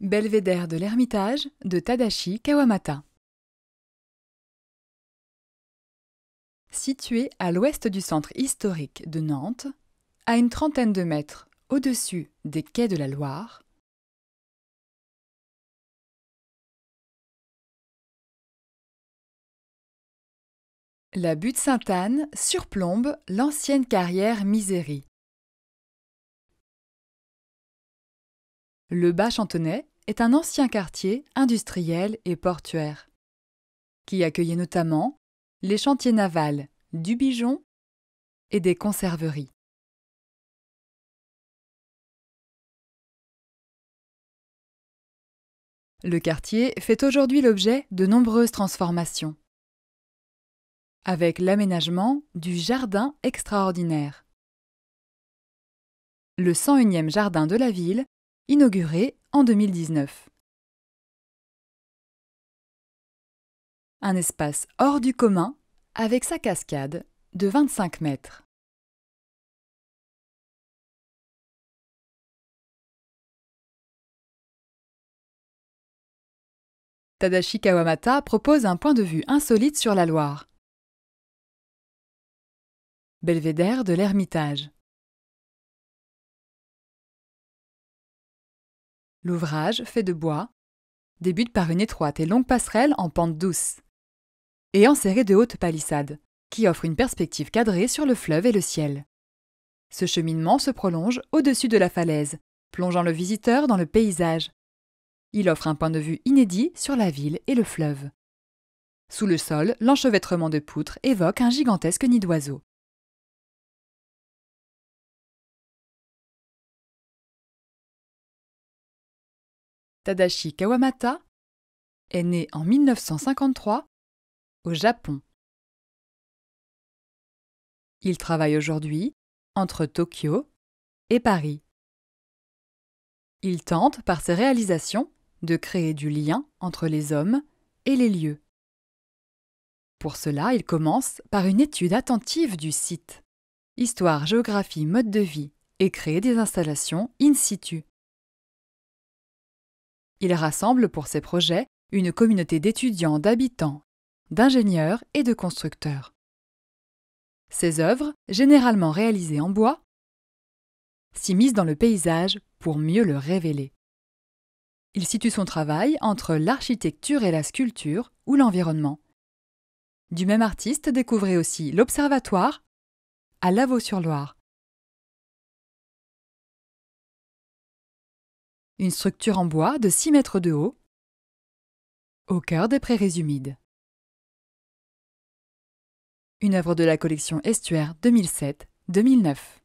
Belvédère de l'Ermitage de Tadashi Kawamata. Situé à l'ouest du centre historique de Nantes, à une trentaine de mètres au-dessus des quais de la Loire, La butte Sainte-Anne surplombe l'ancienne carrière Misérie. Le bas chantonnais est un ancien quartier industriel et portuaire, qui accueillait notamment les chantiers navals du Bijon et des conserveries. Le quartier fait aujourd'hui l'objet de nombreuses transformations, avec l'aménagement du jardin extraordinaire. Le 101e jardin de la ville, inauguré en 2019. Un espace hors du commun avec sa cascade de 25 mètres. Tadashi Kawamata propose un point de vue insolite sur la Loire. Belvédère de l'Ermitage. L'ouvrage, fait de bois, débute par une étroite et longue passerelle en pente douce et enserrée de hautes palissades, qui offrent une perspective cadrée sur le fleuve et le ciel. Ce cheminement se prolonge au-dessus de la falaise, plongeant le visiteur dans le paysage. Il offre un point de vue inédit sur la ville et le fleuve. Sous le sol, l'enchevêtrement de poutres évoque un gigantesque nid d'oiseaux. Tadashi Kawamata est né en 1953 au Japon. Il travaille aujourd'hui entre Tokyo et Paris. Il tente, par ses réalisations, de créer du lien entre les hommes et les lieux. Pour cela, il commence par une étude attentive du site. Histoire, géographie, mode de vie et créer des installations in situ. Il rassemble pour ses projets une communauté d'étudiants, d'habitants, d'ingénieurs et de constructeurs. Ses œuvres, généralement réalisées en bois, s'y misent dans le paysage pour mieux le révéler. Il situe son travail entre l'architecture et la sculpture ou l'environnement. Du même artiste, découvrez aussi l'Observatoire à Lavaux-sur-Loire, une structure en bois de 6 mètres de haut, au cœur des prairies humides. Une œuvre de la collection Estuaire 2007-2009.